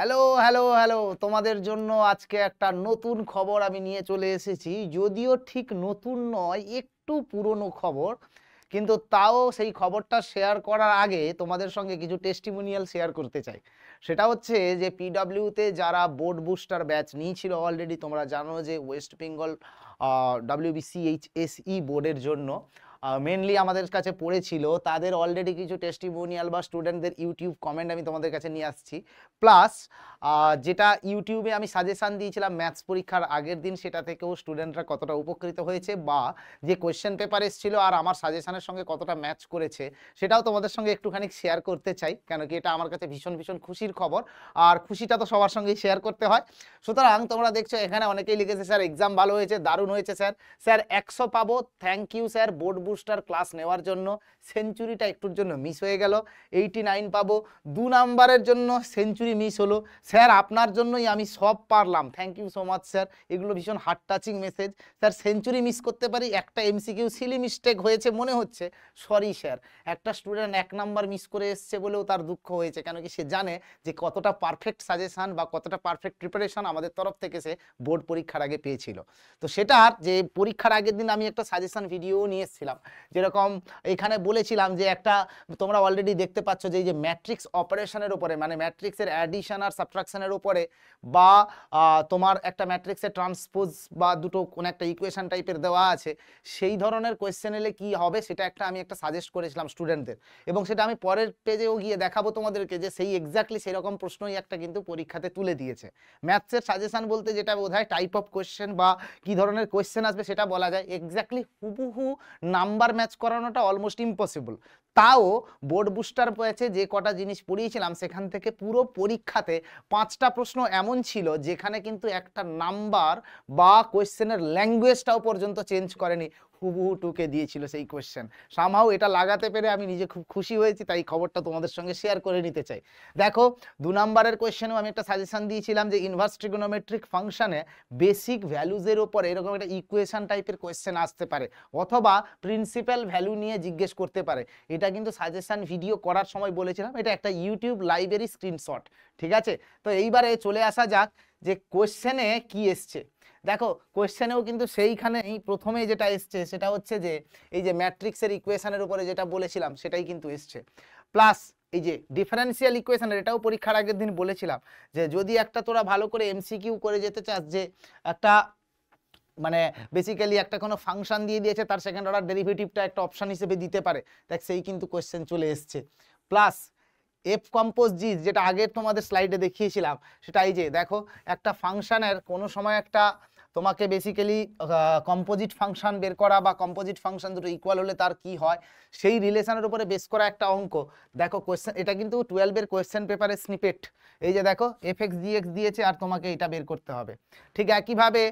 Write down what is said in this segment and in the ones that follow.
hello hello hello তোমাদের জন্য আজকে একটা নতুন খবর আমি নিয়ে চলে এসেছি যদিও ঠিক নতুন নয় একটু পুরনো খবর কিন্তু তাও সেই খবরটা শেয়ার করার আগে তোমাদের সঙ্গে কিছু টেস্টিমোনিয়াল শেয়ার করতে চাই সেটা হচ্ছে যে পিডাব্লিউতে যারা বোর্ড বুস্টার ব্যাচ নিয়েছিল অলরেডি তোমরা জানো যে ওয়েস্ট বেঙ্গল ডাব্লিউবিসিএইচএসই বোর্ডের জন্য মেনলি আমাদের কাছে পড়েছিল তাদের অলরেডি কিছু টেস্টিমোনিয়াল বা স্টুডেন্টদের ইউটিউব কমেন্ট আমি তোমাদের কাছে নিয়ে আসছি প্লাস যেটা ইউটিউবে আমি সাজেশান দিয়েছিলাম ম্যাথস পরীক্ষার আগের দিন সেটা থেকেও স্টুডেন্টরা কতটা উপকৃত হয়েছে বা যে কোয়েশ্চেন পেপার এসেছিল আর আমার সাজেশানের সঙ্গে কতটা ম্যাচ করেছে সেটাও তোমাদের সঙ্গে একটুখানি শেয়ার করতে চাই কেন কি এটা আমার কাছে ভীষণ ভীষণ খুশির খবর আর খুশিটা তো সবার সঙ্গেই শেয়ার করতে হয় সুতরাং তোমরা দেখছো এখানে অনেকেই লিখেছে স্যার এক্সাম ভালো হয়েছে দারুণ হয়েছে স্যার স্যার একশো পাবো thank you sir board booster class নেওয়ার জন্য সেঞ্চুরিটা একটুর জন্য মিস হয়ে গেল এইটি নাইন পাবো দু নাম্বারের জন্য সেঞ্চুরি মিস হলো স্যার আপনার জন্যই আমি সব পারলাম thank you so much sir এগুলো ভীষণ heart touching message sir century miss করতে পারি একটা এমসিকিউ সিলি মিস্টেক হয়েছে মনে হচ্ছে সরি স্যার একটা স্টুডেন্ট এক নাম্বার মিস করে এসছে বলেও তার দুঃখ হয়েছে কেন কি সে জানে যে কতটা পারফেক্ট সাজেশান বা কতটা পারফেক্ট প্রিপারেশন আমাদের তরফ থেকে সে বোর্ড পরীক্ষার আগে পেয়েছিল তো সেটার যে পরীক্ষার আগের দিন আমি একটা সাজেশান ভিডিও নিয়ে এসেছিলাম যেরকম এখানে বলেছিলাম যে একটা তোমরা অলরেডি দেখতে পাচ্ছ যে এই যে ম্যাট্রিক্স অপারেশনের উপরে মানে ম্যাট্রিক্সের অ্যাডিশন আর সাবট্রাকশনের উপরে বা তোমার একটা ম্যাট্রিক্সের ট্রান্সপোজ বা দুটো কোনো একটা ইকুয়েশন টাইপের দেওয়া আছে সেই ধরনের কোয়েশ্চেন এলে কী হবে সেটা একটা আমি একটা সাজেস্ট করেছিলাম স্টুডেন্টদের এবং সেটা আমি পরের পেজেও গিয়ে দেখাবো তোমাদেরকে যে সেই এক্স্যাক্টলি সেরকম প্রশ্নই একটা কিন্তু পরীক্ষাতে তুলে দিয়েছে ম্যাথসের সাজেশন বলতে যেটা বোধ টাইপ অফ কোয়েশ্চেন বা কি ধরনের কোয়েশ্চেন আসবে সেটা বলা যায় এক্স্যাক্টলি হুবুহু নাম নাম্বার ম্যাচ করানোটা অলমোস্ট ইম্পসিবল তাও বোর্ড বুস্টার পেয়েছে যে কটা জিনিস পড়িয়েছিলাম সেখান থেকে পুরো পরীক্ষাতে পাঁচটা প্রশ্ন এমন ছিল যেখানে কিন্তু একটা নাম্বার বা কোয়েশ্চেনের ল্যাঙ্গুয়েজটাও পর্যন্ত চেঞ্জ করেনি হুবহু টুকে দিয়েছিল সেই কোয়েশ্চেন সামহাও এটা লাগাতে পেরে আমি নিজে খুব খুশি হয়েছি তাই খবরটা তোমাদের সঙ্গে শেয়ার করে নিতে চাই দেখো দু নম্বরের কোয়েশ্চেনেও আমি একটা সাজেশান দিয়েছিলাম যে ইনভার্স ট্রিগোনোমেট্রিক ফাংশানে বেসিক ভ্যালুজের ওপরে এরকম একটা ইকুয়েশান টাইপের কোয়েশ্চেন আসতে পারে অথবা প্রিন্সিপাল ভ্যালু নিয়ে জিজ্ঞেস করতে পারে এটা কিন্তু সাজেশান ভিডিও করার সময় বলেছিলাম এটা একটা ইউটিউব লাইব্রেরি স্ক্রিনশট ঠিক আছে তো এইবারে চলে আসা যাক যে কোয়েশ্চেনে কি এসছে দেখো কোয়েশ্চেনেও কিন্তু সেইখানেই প্রথমে যেটা এসছে সেটা হচ্ছে যে এই যে ম্যাট্রিক্সের ইকুয়েশানের উপরে যেটা বলেছিলাম সেটাই কিন্তু এসছে প্লাস এই যে ডিফারেন্সিয়াল ইকুয়েশানের এটাও পরীক্ষার আগের দিন বলেছিলাম যে যদি একটা তোরা ভালো করে এমসিকিউ করে যেতে চাস যে একটা মানে বেসিক্যালি একটা কোনো ফাংশন দিয়ে দিয়েছে তার সেকেন্ড অর্ডার ডেরিভেটিভটা একটা অপশান হিসেবে দিতে পারে দেখ সেই কিন্তু কোয়েশ্চেন চলে এসছে প্লাস এফ কম্পোজ জি যেটা আগের তোমাদের স্লাইডে দেখিয়েছিলাম সেটা এই যে দেখো একটা ফাংশানের কোনো সময় একটা তোমাকে বেসিক্যালি কম্পোজিট ফাংশন বের করা বা কম্পোজিট ফাংশন দুটো ইকুয়াল হলে তার কি হয় সেই রিলেশনের উপরে বেস করা একটা অঙ্ক দেখো কোয়েশ্চেন এটা কিন্তু টুয়েলভের কোয়েশ্চেন পেপারের স্নিপেট এই যে দেখো এফ এক্স দিয়েছে আর তোমাকে এটা বের করতে হবে ঠিক একইভাবে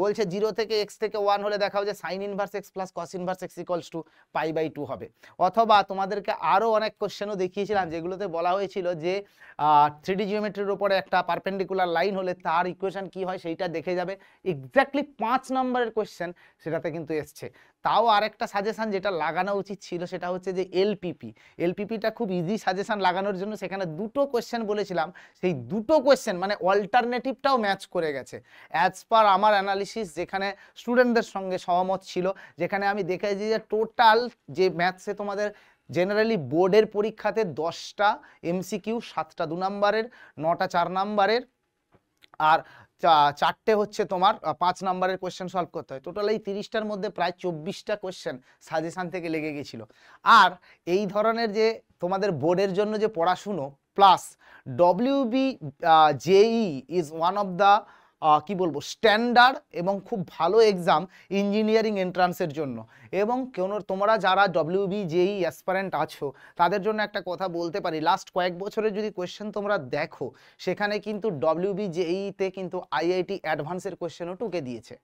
বলছে জিরো থেকে এক্স থেকে ওয়ান হলে দেখাও যে sine inverse x plus cos inverse x equals two pi by two হবে অথবা তোমাদেরকে আরও অনেক কোশ্চেনও দেখিয়েছিলাম যেগুলোতে বলা হয়েছিল যে থ্রিডি জিওমেট্রির উপরে একটা পারপেন্ডিকুলার লাইন হলে তার ইকুয়েশন কি হয় সেইটা দেখে যাবে এক্স্যাক্টলি পাঁচ নম্বরের কোয়েশ্চেন সেটাতে কিন্তু এসছে তাও আরেকটা সাজেশান যেটা লাগানো উচিত ছিল সেটা হচ্ছে যে এলপিপি এলপিপিটা খুব ইজি সাজেশান লাগানোর জন্য সেখানে দুটো কোয়েশ্চেন বলেছিলাম সেই দুটো কোয়েশ্চেন মানে অল্টারনেটিভটাও ম্যাচ করে গেছে অ্যাজ পার আমার অ্যানালিসিস যেখানে স্টুডেন্টদের সঙ্গে সহমত ছিল যেখানে আমি দেখেছি যে টোটাল যে ম্যাথসে তোমাদের জেনারেলি বোর্ডের পরীক্ষাতে দশটা এমসিকিউ সাতটা দু নম্বরের নটা চার নম্বরের আর চারটে হচ্ছে তোমার পাঁচ নাম্বারের কোয়েশ্চেন সলভ করতে হয় টোটাল এই তিরিশটার মধ্যে প্রায় চব্বিশটা কোয়েশ্চেন সাজেশান থেকে লেগে গেছিল আর এই ধরনের যে তোমাদের বোর্ডের জন্য যে পড়াশুনো plus WB JEE is one of the কি বলবো স্ট্যান্ডার্ড এবং খুব ভালো এক্সাম ইঞ্জিনিয়ারিং এন্ট্রান্সের জন্য এবং কোনো তোমরা যারা ডব্লিউ বি জেই অ্যাসপারেন্ট আছো তাদের জন্য একটা কথা বলতে পারি লাস্ট কয়েক বছরের যদি কোয়েশ্চেন তোমরা দেখো সেখানে কিন্তু ডব্লিউ বি জেইতে কিন্তু আইআইটি অ্যাডভান্সের কোয়েশ্চেনও টুকে দিয়েছে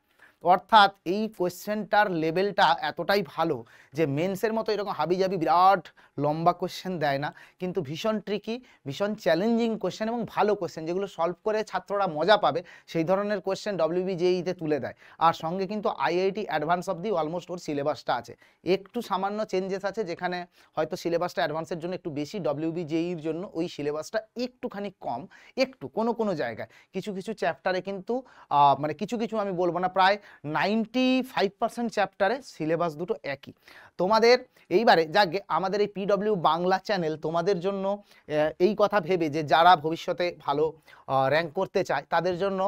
অর্থাৎ এই কোয়েশ্চেনটার লেভেলটা এতটাই ভালো যে মেন্সের মতো এরকম হাবিজাবি বিরাট লম্বা কোয়েশ্চেন দেয় না কিন্তু ভীষণ ট্রিকি ভীষণ চ্যালেঞ্জিং কোয়েশ্চেন এবং ভালো কোয়েশ্চেন যেগুলো সলভ করে ছাত্ররা মজা পাবে সেই ধরনের কোয়েশ্চেন ডব্লিউবিজেইতে e তুলে দেয় আর সঙ্গে কিন্তু IIT advance of the almost ওর সিলেবাসটা আছে একটু সামান্য চেঞ্জেস আছে যেখানে হয়তো সিলেবাসটা অ্যাডভান্সের জন্য একটু বেশি ডব্লিউবিজেইর জন্য ওই সিলেবাসটা একটুখানি কম একটু কোনো কোনো জায়গায় কিছু কিছু চ্যাপ্টারে কিন্তু মানে কিছু কিছু আমি বলবো না প্রায় নাইনটি ফাইভ পার্সেন্ট চ্যাপ্টারে সিলেবাস দুটো একই তোমাদের এইবারে যাকে আমাদের এই পিডব্লিউ বাংলা চ্যানেল তোমাদের জন্য এই কথা ভেবে যে যারা ভবিষ্যতে ভালো র্যাঙ্ক করতে চায় তাদের জন্য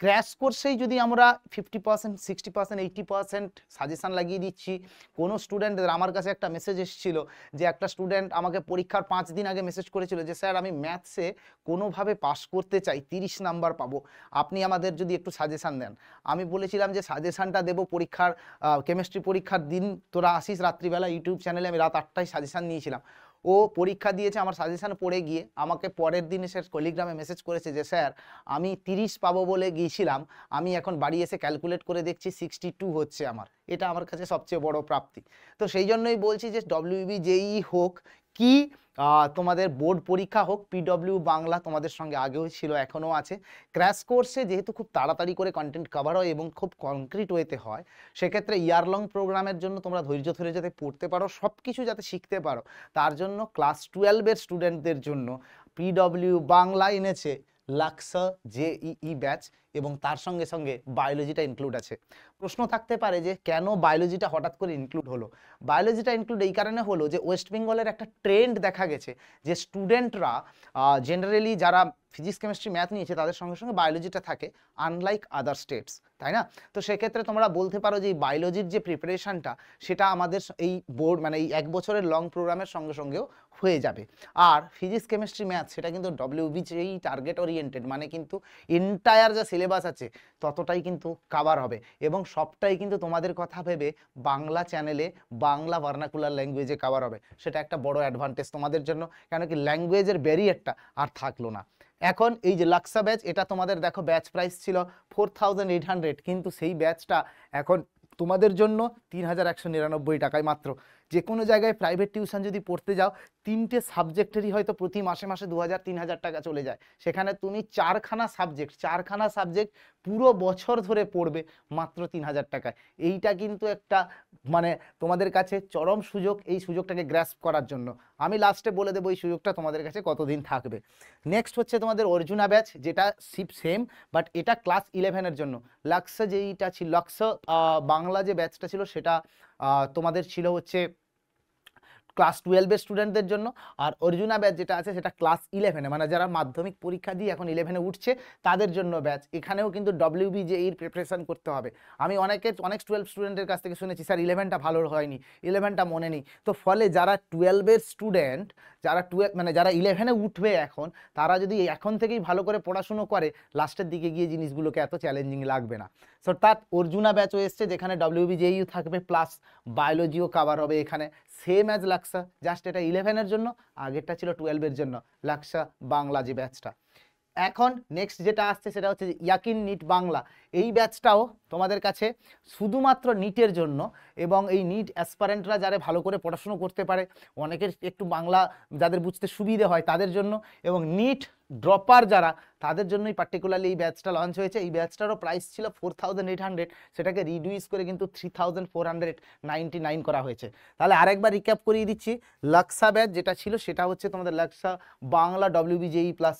ক্র্যাশ কোর্সেই যদি আমরা fifty percent sixty percent eighty percent suggestion লাগিয়ে দিচ্ছি কোনো স্টুডেন্ট আমার কাছে একটা মেসেজ এসেছিল যে একটা স্টুডেন্ট আমাকে পরীক্ষার পাঁচ দিন আগে মেসেজ করেছিল যে স্যার আমি ম্যাথসে কোনোভাবে পাশ করতে চাই তিরিশ নাম্বার পাবো আপনি আমাদের যদি একটু সাজেশান দেন আমি বলেছিলাম যে সাজেশানটা দেবো পরীক্ষার কেমিস্ট্রি পরীক্ষার দিন তোরা আসিস রাত্রিবেলা ইউটিউব চ্যানেলে আমি রাত আটটায় সাজেশান নিয়েছিলাম ও পরীক্ষা দিয়েছে আমার সাজেশান পড়ে গিয়ে আমাকে পরের দিন এসে টেলিগ্রামে মেসেজ করেছে যে স্যার আমি তিরিশ পাবো বলে গিয়েছিলাম আমি এখন বাড়ি এসে ক্যালকুলেট করে দেখছি সিক্সটি টু হচ্ছে আমার এটা আমার কাছে সবচেয়ে বড় প্রাপ্তি তো সেই জন্যই বলছি যে ডব্লিউবি যেই e হোক কি তোমাদের বোর্ড পরীক্ষা হোক পিডব্লিউ বাংলা তোমাদের সঙ্গে আগেও ছিল এখনও আছে ক্র্যাশ কোর্সে যেহেতু খুব তাড়াতাড়ি করে কন্টেন্ট কভার হয় এবং খুব কনক্রিট ওয়েতে হয় সেক্ষেত্রে ইয়ার লং প্রোগ্রামের জন্য তোমরা ধৈর্য ধরে যাতে পড়তে পারো সব কিছু যাতে শিখতে পারো তার জন্য ক্লাস টুয়েলভের স্টুডেন্টদের জন্য পিডব্লিউ বাংলা এনেছে লাক্সা জেইই ব্যাচ এবং তার সঙ্গে সঙ্গে বায়োলজিটা ইনক্লুড আছে প্রশ্ন থাকতে পারে যে কেন বায়োলজিটা হঠাৎ করে ইনক্লুড হলো বায়োলজিটা ইনক্লুড এই কারণে হলো যে ওয়েস্ট বেঙ্গলের একটা ট্রেন্ড দেখা গেছে যে স্টুডেন্টরা জেনারেলি যারা ফিজিক্স কেমিস্ট্রি ম্যাথ নিয়েছে তাদের সঙ্গে সঙ্গে বায়োলজিটা থাকে আনলাইক আদার স্টেটস তাই না তো সেক্ষেত্রে তোমরা বলতে পারো যে এই বায়োলজির যে প্রিপারেশানটা সেটা আমাদের এই বোর্ড মানে এই এক বছরের লং প্রোগ্রামের সঙ্গে সঙ্গেও হয়ে যাবে আর ফিজিক্স কেমিস্ট্রি ম্যাথ সেটা কিন্তু এই টার্গেট ওরিয়েন্টেড মানে কিন্তু এন্টায়ার যা সিলেবাস আছে ততটাই কিন্তু কাভার হবে এবং সবটাই কিন্তু তোমাদের কথা ভেবে বাংলা চ্যানেলে বাংলা ভার্নাকুলার ল্যাঙ্গুয়েজে কাভার হবে সেটা একটা বড় অ্যাডভান্টেজ তোমাদের জন্য কেন কি ল্যাঙ্গুয়েজের ব্যারিয়ারটা আর থাকলো না এখন এই যে লাক্সা ব্যাচ এটা তোমাদের দেখো ব্যাচ প্রাইস ছিল ফোর কিন্তু সেই ব্যাচটা এখন তোমাদের জন্য তিন টাকায় মাত্র যে কোনো জায়গায় প্রাইভেট টিউশন যদি পড়তে যাও তিনটে সাবজেক্টেরই হয়তো প্রতি মাসে মাসে দু হাজার তিন হাজার টাকা চলে যায় সেখানে তুমি চারখানা সাবজেক্ট চারখানা সাবজেক্ট পুরো বছর ধরে পড়বে মাত্র তিন হাজার টাকায় এইটা কিন্তু একটা মানে তোমাদের কাছে চরম সুযোগ এই সুযোগটাকে গ্র্যাস করার জন্য আমি লাস্টে বলে দেবো এই সুযোগটা তোমাদের কাছে কতদিন থাকবে নেক্সট হচ্ছে তোমাদের অর্জুনা ব্যাচ যেটা সিপ সেম বাট এটা ক্লাস ইলেভেনের জন্য লাক্স যেইটা ছিল লাক্সা বাংলা যে ব্যাচটা ছিল সেটা তোমাদের ছিল হচ্ছে ক্লাস টুয়েলভের স্টুডেন্টদের জন্য আর অর্জুনা ব্যাচ যেটা আছে সেটা ক্লাস ইলেভেনে মানে যারা মাধ্যমিক পরীক্ষা দিয়ে এখন ইলেভেনে উঠছে তাদের জন্য ব্যাচ এখানেও কিন্তু জেইর প্রিপারেশান করতে হবে আমি অনেকে অনেক টুয়েলভ স্টুডেন্টের কাছ থেকে শুনেছি স্যার ইলেভেনটা ভালো হয়নি ইলেভেনটা মনে নেই তো ফলে যারা টুয়েলভের স্টুডেন্ট যারা টুয়েলভ মানে যারা ইলেভেনে উঠবে এখন তারা যদি এখন থেকেই ভালো করে পড়াশুনো করে লাস্টের দিকে গিয়ে জিনিসগুলোকে এত চ্যালেঞ্জিং লাগবে না সো তার অর্জুনা ব্যাচও এসছে যেখানে ডব্লিউবিজেইউ e থাকবে প্লাস বায়োলজিও কাভার হবে এখানে সেম অ্যাজ লাক্সা জাস্ট এটা ইলেভেনের জন্য আগেরটা ছিল টুয়েলভের জন্য লাক্সা বাংলা যে ব্যাচটা এখন নেক্সট যেটা আসছে সেটা হচ্ছে ইয়াকিন নিট বাংলা এই ব্যাচটাও তোমাদের কাছে শুধুমাত্র নিটের জন্য এবং এই নিট অ্যাসপারেন্টরা যারা ভালো করে পড়াশুনো করতে পারে অনেকের একটু বাংলা যাদের বুঝতে সুবিধে হয় তাদের জন্য এবং নিট ড্রপার যারা তাদের জন্যই পার্টিকুলারলি এই ব্যাচটা লঞ্চ হয়েছে এই ব্যাচটারও প্রাইস ছিল ফোর থাউজেন্ড এইট হান্ড্রেড সেটাকে রিডিউস করে কিন্তু three thousand four hundred ninety nine করা হয়েছে তাহলে আরেকবার রিক্যাপ করিয়ে দিচ্ছি লাক্সা ব্যাচ যেটা ছিল সেটা হচ্ছে তোমাদের লাক্সা বাংলা ডব্লিউবিজেই প্লাস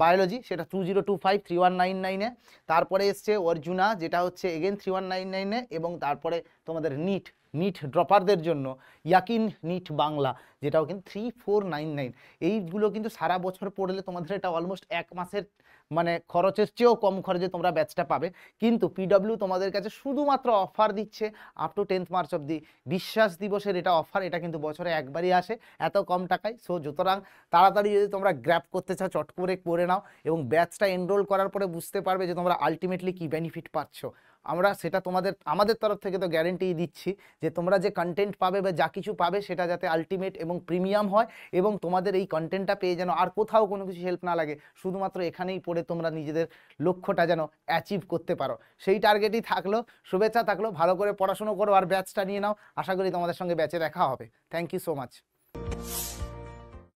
বায়োলজি সেটা two zero two five three one nine নাইনে তারপরে এসছে অর্জুনা যেটা হচ্ছে এগেন থ্রি ওয়ান নাইন নাইনে এবং তারপরে তোমাদের নিট নিট ড্রপারদের জন্য ইয়াকিন নিট বাংলা যেটাও কিন্তু থ্রি ফোর নাইন নাইন এইগুলো কিন্তু সারা বছর পড়লে তোমাদের এটা অলমোস্ট এক মাসের মানে খরচের চেয়েও কম খরচে তোমরা ব্যাচটা পাবে কিন্তু পিডব্লিউ তোমাদের কাছে শুধুমাত্র অফার দিচ্ছে আপ টু টেন্থ মার্চ অব্দি বিশ্বাস দিবসের এটা অফার এটা কিন্তু বছরে একবারই আসে এত কম টাকায় সো সুতরাং তাড়াতাড়ি যদি তোমরা গ্র্যাপ করতে চাও চট করে করে নাও এবং ব্যাচটা এনরোল করার পরে বুঝতে পারবে যে তোমরা আলটিমেটলি কি বেনিফিট পাচ্ছ আমরা সেটা তোমাদের আমাদের তরফ থেকে তো গ্যারেন্টি দিচ্ছি যে তোমরা যে কন্টেন্ট পাবে বা যা কিছু পাবে সেটা যাতে আলটিমেট এবং প্রিমিয়াম হয় এবং তোমাদের এই কন্টেন্টটা পেয়ে যেন আর কোথাও কোনো কিছু হেল্প না লাগে শুধুমাত্র এখানেই পড়ে তোমরা নিজেদের লক্ষ্যটা যেন অ্যাচিভ করতে পারো সেই টার্গেটই থাকলো শুভেচ্ছা থাকলো ভালো করে পড়াশুনো করো আর ব্যাচটা নিয়ে নাও আশা করি তোমাদের সঙ্গে ব্যাচে দেখা হবে থ্যাংক ইউ সো মাচ